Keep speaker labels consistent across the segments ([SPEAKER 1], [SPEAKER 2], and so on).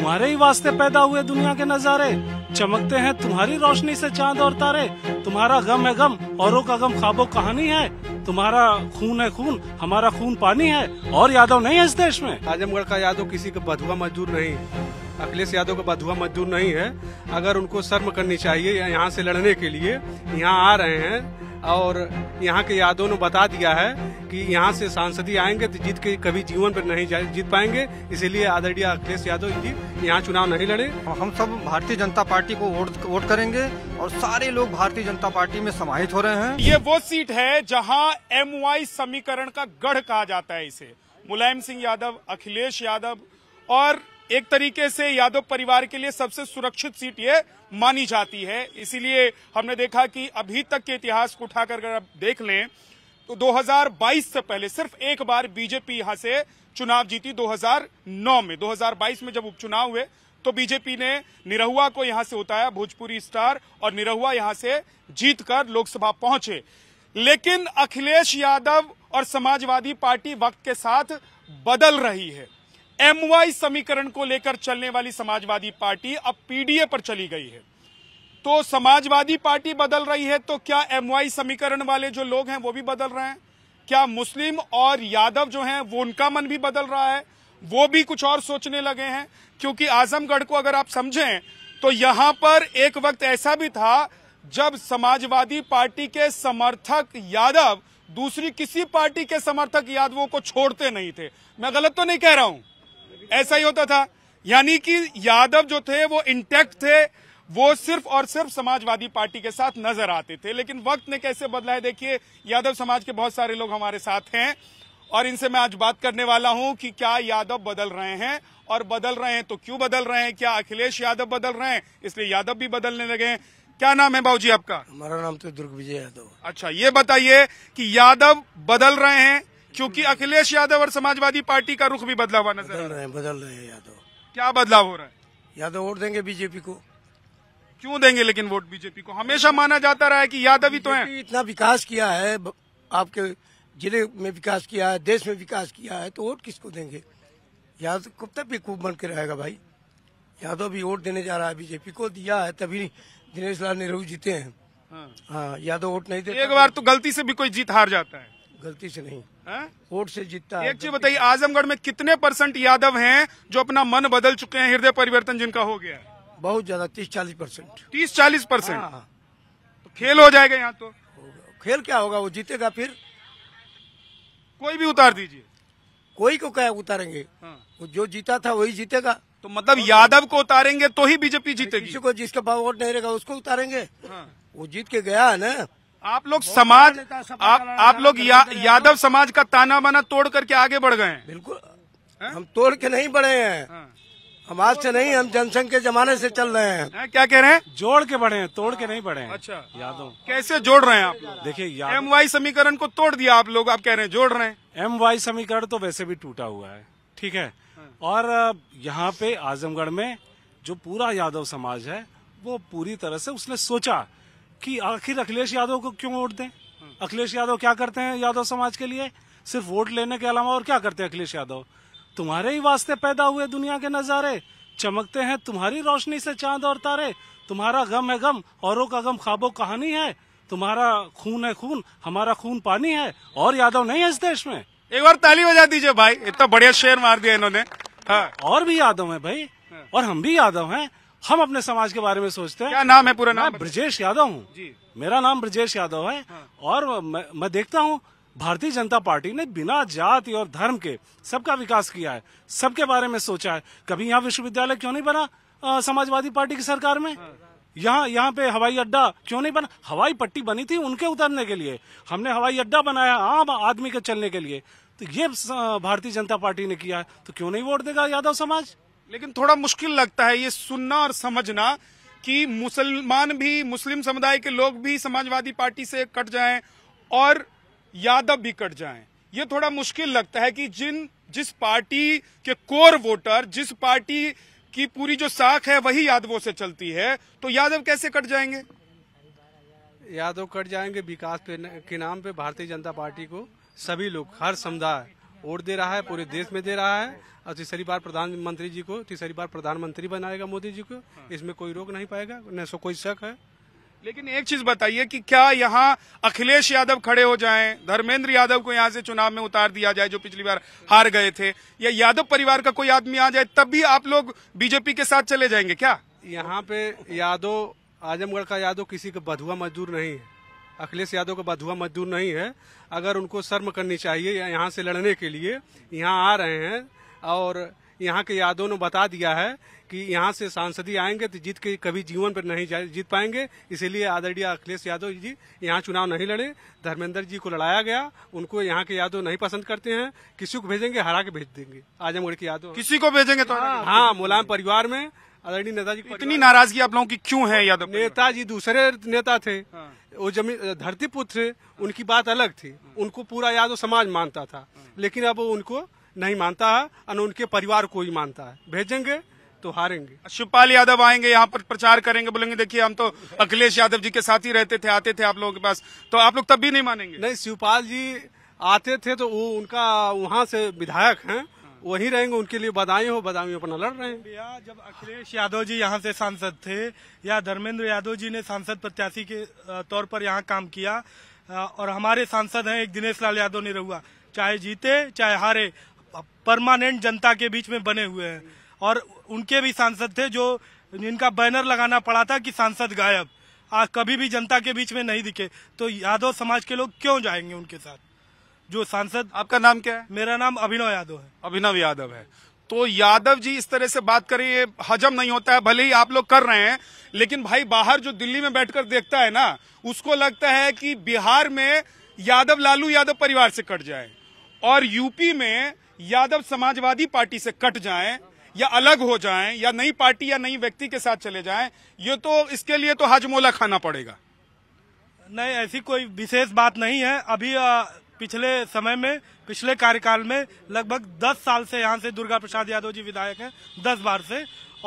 [SPEAKER 1] तुम्हारे ही वास्ते पैदा हुए दुनिया के नजारे चमकते हैं तुम्हारी रोशनी से चांद और तारे तुम्हारा गम है गम औरों का गम खाबो कहानी है तुम्हारा खून है खून हमारा खून पानी है और यादव नहीं है इस देश में आजमगढ़ का यादव किसी का बधुआ मजदूर नहीं
[SPEAKER 2] अखिलेश यादव का बधुआ मजदूर नहीं है अगर उनको शर्म करनी चाहिए यहाँ से लड़ने के लिए यहाँ आ रहे हैं और यहाँ के यादव ने बता दिया है कि यहाँ से सांसदी आएंगे तो जीत के कभी जीवन पर नहीं जीत पाएंगे इसीलिए आदरणीय अखिलेश यादव जी
[SPEAKER 3] यहाँ चुनाव नहीं लड़े हम सब भारतीय जनता पार्टी को वोट वोट करेंगे और सारे लोग भारतीय जनता पार्टी में समाहित हो रहे हैं ये वो सीट है जहाँ एम समीकरण का
[SPEAKER 4] गढ़ कहा जाता है इसे मुलायम सिंह यादव अखिलेश यादव और एक तरीके से यादव परिवार के लिए सबसे सुरक्षित सीट ये मानी जाती है इसीलिए हमने देखा कि अभी तक के इतिहास को उठाकर अगर आप देख लें तो 2022 से पहले सिर्फ एक बार बीजेपी यहां से चुनाव जीती 2009 में 2022 में जब उपचुनाव हुए तो बीजेपी ने निरहुआ को यहां से उतारा भोजपुरी स्टार और निरहुआ यहां से जीतकर लोकसभा पहुंचे लेकिन अखिलेश यादव और समाजवादी पार्टी वक्त के साथ बदल रही है एमवाई समीकरण को लेकर चलने वाली समाजवादी पार्टी अब पीडीए पर चली गई है तो समाजवादी पार्टी बदल रही है तो क्या एमवाई समीकरण वाले जो लोग हैं वो भी बदल रहे हैं क्या मुस्लिम और यादव जो हैं वो उनका मन भी बदल रहा है वो भी कुछ और सोचने लगे हैं क्योंकि आजमगढ़ को अगर आप समझें तो यहां पर एक वक्त ऐसा भी था जब समाजवादी पार्टी के समर्थक यादव दूसरी किसी पार्टी के समर्थक यादवों को छोड़ते नहीं थे मैं गलत तो नहीं कह रहा हूं ऐसा ही होता था यानी कि यादव जो थे वो इंटैक्ट थे वो सिर्फ और सिर्फ समाजवादी पार्टी के साथ नजर आते थे लेकिन वक्त ने कैसे बदला है देखिए यादव समाज के बहुत सारे लोग हमारे साथ हैं और इनसे मैं आज बात करने वाला हूं कि क्या यादव बदल रहे हैं और बदल रहे हैं तो क्यों बदल रहे हैं क्या अखिलेश यादव बदल रहे हैं इसलिए यादव भी बदलने लगे हैं क्या नाम है भाजी आपका
[SPEAKER 3] हमारा नाम तो दुर्ग विजय यादव
[SPEAKER 4] अच्छा ये बताइए कि यादव बदल रहे हैं क्योंकि अखिलेश यादव और समाजवादी पार्टी का रुख भी बदला हुआ नजर बदल रहे हैं बदल रहे हैं यादव क्या बदलाव हो रहा है यादव वोट देंगे बीजेपी को क्यों देंगे लेकिन वोट बीजेपी को हमेशा माना जाता रहा है कि यादव ही तो है इतना विकास किया है आपके जिले में विकास किया
[SPEAKER 3] है देश में विकास किया है तो वोट किसको देंगे यादव कब तक भी खूब बन के रहेगा भाई यादव भी वोट देने जा रहा है बीजेपी को दिया है तभी दिनेश लाल नेहरू जीते हैं
[SPEAKER 4] हाँ, हाँ यादव वोट नहीं देते एक बार तो गलती से भी कोई जीत हार जाता है गलती से नहीं हाँ? वोट से जीतता एक चीज बताइए आजमगढ़ में कितने परसेंट यादव हैं जो अपना मन बदल चुके हैं हृदय परिवर्तन जिनका हो गया बहुत ज्यादा तीस चालीस परसेंट तीस चालीस परसेंट हाँ। तो खेल हो जाएगा यहाँ तो खेल क्या होगा वो जीतेगा फिर कोई भी उतार दीजिए कोई को क्या उतारेंगे हाँ। वो जो जीता था वही जीतेगा तो मतलब यादव को उतारेंगे तो ही बीजेपी जीतेगी किसी को जिसका वोट नहीं रहेगा उसको उतारेंगे वो जीत के गया है ना आप लोग समाज आप आप लोग या, यादव समाज का ताना बाना तोड़ करके आगे बढ़ गए बिल्कुल हम तोड़ के नहीं बढ़े हैं हाँ। हम आज से नहीं हम जनसंघ के जमाने से चल रहे हैं क्या कह रहे हैं जोड़ के बढ़े हैं तोड़ के नहीं बढ़े हैं अच्छा यादव कैसे जोड़ रहे हैं आप
[SPEAKER 1] लोग देखिए एम
[SPEAKER 4] वाई समीकरण को तोड़ दिया आप लोग आप कह रहे हैं जोड़ रहे हैं
[SPEAKER 1] एम वाई समीकरण तो वैसे भी टूटा हुआ है ठीक है हाँ। और यहाँ पे आजमगढ़ में जो पूरा यादव समाज है वो पूरी तरह से उसने सोचा कि आखिर अखिलेश यादव को क्यों वोट दें अखिलेश यादव क्या करते हैं यादव समाज के लिए सिर्फ वोट लेने के अलावा और क्या करते हैं अखिलेश यादव तुम्हारे ही वास्ते पैदा हुए दुनिया के नजारे चमकते हैं तुम्हारी रोशनी से चांद और तारे तुम्हारा गम है गम औरों का गम खाबो कहानी है तुम्हारा खून है खून हमारा खून पानी है और यादव नहीं है इस देश में एक बार ताली बजा दीजिए भाई इतना बढ़िया शेर मार दिया इन्होंने हाँ। और भी यादव है भाई हाँ। और हम भी यादव हैं हम अपने समाज के बारे में सोचते हैं क्या नाम है पूरा नाम ब्रजेश यादव हूँ मेरा नाम ब्रजेश यादव है हाँ। और मैं, देखता हूँ भारतीय जनता पार्टी ने बिना जाति और धर्म के सबका विकास किया है सबके बारे में सोचा है कभी यहाँ विश्वविद्यालय क्यों नहीं बना समाजवादी पार्टी की सरकार में हाँ। यहाँ यहाँ पे हवाई अड्डा क्यों नहीं बना हवाई पट्टी बनी थी उनके उतरने के लिए हमने हवाई अड्डा बनाया आम आदमी के चलने के लिए
[SPEAKER 4] तो ये भारतीय जनता पार्टी ने किया है तो क्यों नहीं वोट देगा यादव समाज लेकिन थोड़ा मुश्किल लगता है ये सुनना और समझना कि मुसलमान भी मुस्लिम समुदाय के लोग भी समाजवादी पार्टी से कट जाएं और यादव भी कट जाएं ये थोड़ा मुश्किल लगता है कि जिन जिस पार्टी के कोर वोटर जिस पार्टी की पूरी जो साख है वही यादवों से चलती है तो यादव कैसे कट जाएंगे
[SPEAKER 2] यादव कट जाएंगे विकास के नाम पे भारतीय जनता पार्टी को सभी लोग हर समुदाय वोट दे रहा है पूरे देश में दे रहा है और तीसरी बार प्रधानमंत्री जी को तीसरी बार प्रधानमंत्री
[SPEAKER 4] बनाएगा मोदी जी को हाँ। इसमें कोई रोक नहीं पाएगा न सो कोई शक है लेकिन एक चीज बताइए कि क्या यहाँ अखिलेश यादव खड़े हो जाएं, धर्मेंद्र यादव को यहाँ से चुनाव में उतार दिया जाए जो पिछली बार हार गए थे या यादव परिवार का कोई आदमी आ जाए तब भी आप लोग बीजेपी के साथ चले जाएंगे क्या
[SPEAKER 2] यहाँ पे यादव आजमगढ़ का यादव किसी का बधुआ मजदूर नहीं है अखिलेश यादव का बधुआ मजदूर नहीं है अगर उनको शर्म करनी चाहिए या यहाँ से लड़ने के लिए यहाँ आ रहे हैं और यहाँ के यादव ने बता दिया है कि यहाँ से सांसदी आएंगे तो जीत के कभी जीवन पर नहीं जीत पाएंगे इसीलिए आदरणीय अखिलेश यादव जी यहाँ चुनाव नहीं लड़े धर्मेंद्र जी को लड़ाया गया उनको यहाँ के यादव नहीं पसंद करते हैं किसी को भेजेंगे हरा के भेज देंगे आजमगढ़ के यादव किसी को भेजेंगे तो हाँ मुलायम परिवार में आदरणीय नेताजी इतनी नाराजगी आप लोगों की क्यों है यादव नेताजी दूसरे नेता थे हाँ। वो जमीन धरती पुत्र थे उनकी बात अलग थी उनको पूरा यादव समाज मानता था
[SPEAKER 4] लेकिन अब उनको नहीं मानता है और उनके परिवार को ही मानता है भेजेंगे तो हारेंगे शिवपाल यादव आएंगे यहाँ पर प्रचार करेंगे बोलेंगे देखिए हम तो अखिलेश यादव जी के साथ ही रहते थे आते थे आप लोगों के पास तो आप लोग तब भी नहीं मानेंगे नहीं शिवपाल जी आते थे तो वो उनका
[SPEAKER 2] वहाँ से विधायक हैं वही रहेंगे उनके लिए बधाई हो बदामी अपना लड़ रहे हैं भैया जब
[SPEAKER 5] अखिलेश यादव जी यहाँ से सांसद थे या धर्मेंद्र यादव जी ने सांसद प्रत्याशी के तौर पर यहाँ काम किया और हमारे सांसद हैं एक दिनेश लाल यादव निरहुआ चाहे जीते चाहे हारे परमानेंट जनता के बीच में बने हुए हैं और उनके भी सांसद थे जो जिनका बैनर लगाना पड़ा था कि सांसद गायब आज कभी भी जनता के बीच में नहीं दिखे तो यादव समाज के लोग क्यों जाएंगे उनके साथ जो सांसद आपका नाम क्या
[SPEAKER 4] है मेरा नाम अभिनव यादव है अभिनव यादव है तो यादव जी इस तरह से बात करें ये हजम नहीं होता है भले ही आप लोग कर रहे हैं लेकिन भाई बाहर जो दिल्ली में बैठकर देखता है ना उसको लगता है कि बिहार में यादव लालू यादव परिवार से कट जाए और यूपी में यादव समाजवादी पार्टी से कट जाए या अलग हो जाए या नई पार्टी या नई व्यक्ति के साथ चले जाए ये तो इसके लिए तो हजमोला खाना पड़ेगा नहीं ऐसी कोई विशेष बात नहीं है अभी पिछले समय में पिछले
[SPEAKER 5] कार्यकाल में लगभग 10 साल से यहाँ से दुर्गा प्रसाद यादव जी विधायक हैं 10 बार से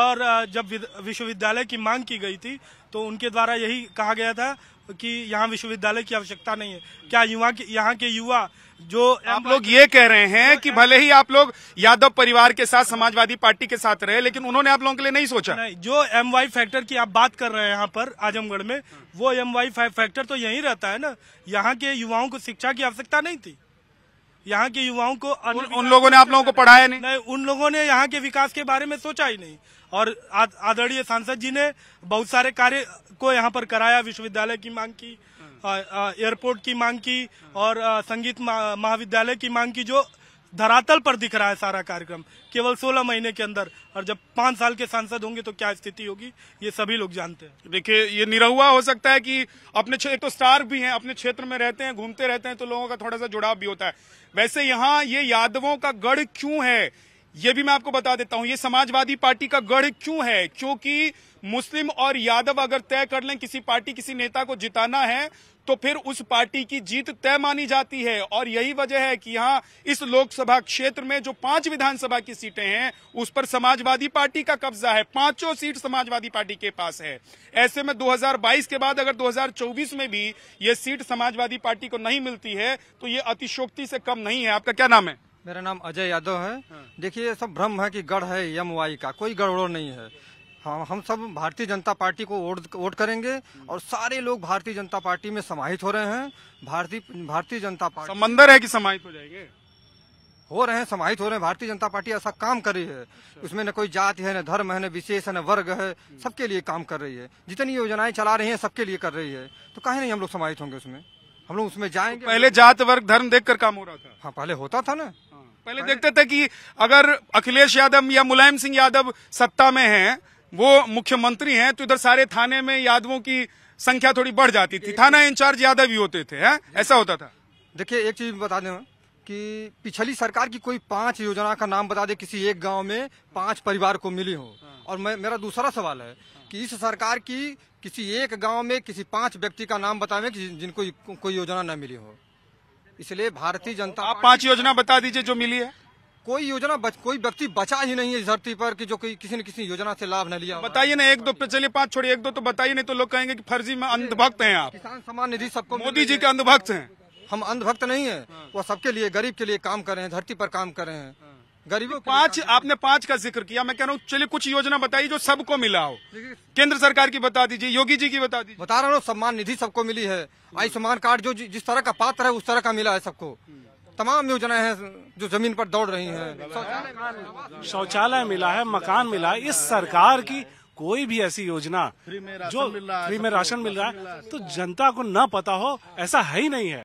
[SPEAKER 5] और जब विश्वविद्यालय की मांग की गई थी तो उनके द्वारा यही कहा गया था
[SPEAKER 4] कि यहाँ विश्वविद्यालय की आवश्यकता नहीं है क्या युवा यहाँ के युवा जो आप लोग ये कह रहे हैं कि हाँ। भले ही आप लोग यादव परिवार के साथ समाजवादी पार्टी के साथ रहे लेकिन उन्होंने आप लोगों के लिए नहीं सोचा नहीं, जो एम वाई फैक्टर की आप बात कर रहे हैं यहाँ पर आजमगढ़ में वो एम वाई
[SPEAKER 5] फैक्टर तो यही रहता है ना यहाँ के युवाओं को शिक्षा की आवश्यकता नहीं थी यहाँ के युवाओं को उन, उन लोगों ने आप लोगों को पढ़ाया नहीं नहीं उन लोगों ने यहाँ के विकास के बारे में सोचा ही नहीं और आदरणीय सांसद जी ने बहुत सारे कार्य को यहाँ पर कराया विश्वविद्यालय की मांग की एयरपोर्ट की मांग की और संगीत महाविद्यालय की मांग की जो धरातल पर दिख रहा है सारा कार्यक्रम केवल 16 महीने के अंदर और जब पांच साल के
[SPEAKER 4] सांसद होंगे तो क्या स्थिति होगी ये सभी लोग जानते हैं देखिए ये निरहुआ हो सकता है कि अपने एक तो स्टार भी हैं अपने क्षेत्र में रहते हैं घूमते रहते हैं तो लोगों का थोड़ा सा जुड़ाव भी होता है वैसे यहाँ ये यादवों का गढ़ क्यों है ये भी मैं आपको बता देता हूं ये समाजवादी पार्टी का गढ़ क्यों है क्योंकि मुस्लिम और यादव अगर तय कर लें किसी पार्टी किसी नेता को जिताना है तो फिर उस पार्टी की जीत तय मानी जाती है और यही वजह है कि यहाँ इस लोकसभा क्षेत्र में जो पांच विधानसभा की सीटें हैं उस पर समाजवादी पार्टी का कब्जा है पांचों सीट समाजवादी पार्टी के पास है ऐसे में 2022 के बाद अगर 2024 में भी ये सीट समाजवादी पार्टी को नहीं मिलती है तो ये अतिशोक्ति से कम नहीं है आपका क्या
[SPEAKER 3] नाम है मेरा नाम अजय यादव है हाँ। देखिए सब भ्रम है कि गढ़ है एम वाई का कोई गड़बड़ नहीं है हम हम सब भारतीय जनता पार्टी को वोट वोट करेंगे हम्म। और सारे लोग भारतीय जनता पार्टी में समाहित हो रहे हैं भारतीय भारतीय जनता पार्टी समंदर है कि समाहित हो जाएंगे हो रहे हैं समाहित हो रहे हैं भारतीय जनता पार्टी ऐसा काम कर रही है अच्छा। उसमें न कोई जाति है न धर्म है न विशेष है न वर्ग है हम्म। सबके लिए काम कर रही है जितनी योजनाएं चला रही है सबके लिए कर रही है तो कहीं नहीं हम लोग समाहित होंगे उसमें हम लोग उसमें तो जाएंगे पहले जात वर्ग धर्म देख काम हो रहा था हाँ पहले होता था
[SPEAKER 4] ना पहले देखते थे कि अगर अखिलेश यादव या मुलायम सिंह यादव सत्ता में हैं वो मुख्यमंत्री हैं तो इधर सारे थाने में यादवों की संख्या थोड़ी बढ़ जाती थी थाना इंचार्ज यादव ही होते थे है? ऐसा होता था
[SPEAKER 3] देखिए एक चीज बता दें कि पिछली सरकार की कोई पांच योजना का नाम बता दे किसी एक गांव में पांच परिवार को मिली हो हाँ। और मैं, मेरा दूसरा सवाल है कि इस सरकार की किसी एक गांव में किसी पांच व्यक्ति का नाम बतावे जिनको कोई योजना न मिली हो इसलिए भारतीय जनता आप पांच योजना बता दीजिए जो मिली है कोई योजना बच, कोई व्यक्ति बचा ही नहीं है इस धरती पर कि जो कि, किसी न किसी योजना से लाभ न लिया बताइए ना एक दो पे चलिए पांच छोड़िए एक दो तो बताइए नहीं तो लोग कहेंगे कि फर्जी में अंधभक्त हैं आप किसान सम्मान निधि सबको मोदी जी के अंधभक्त हैं हम अंधभक्त नहीं है वो सबके लिए गरीब के लिए काम कर रहे हैं धरती पर काम कर रहे हैं गरीबों पांच आपने पांच का जिक्र किया मैं कह रहा हूँ चलिए कुछ योजना बताइए जो सबको मिला हो केंद्र सरकार की बता दीजिए योगी जी की बता दीजिए बता रहा हूँ सम्मान निधि सबको मिली है आयुष्मान कार्ड जो जिस तरह का पात्र है उस तरह का मिला है सबको तमाम योजनाएं हैं जो जमीन पर दौड़ रही हैं शौचालय मिला है मकान मिला है इस
[SPEAKER 1] सरकार की कोई भी ऐसी योजना
[SPEAKER 5] जो फ्री में राशन मिल रहा है तो
[SPEAKER 1] जनता को न पता हो ऐसा है ही नहीं है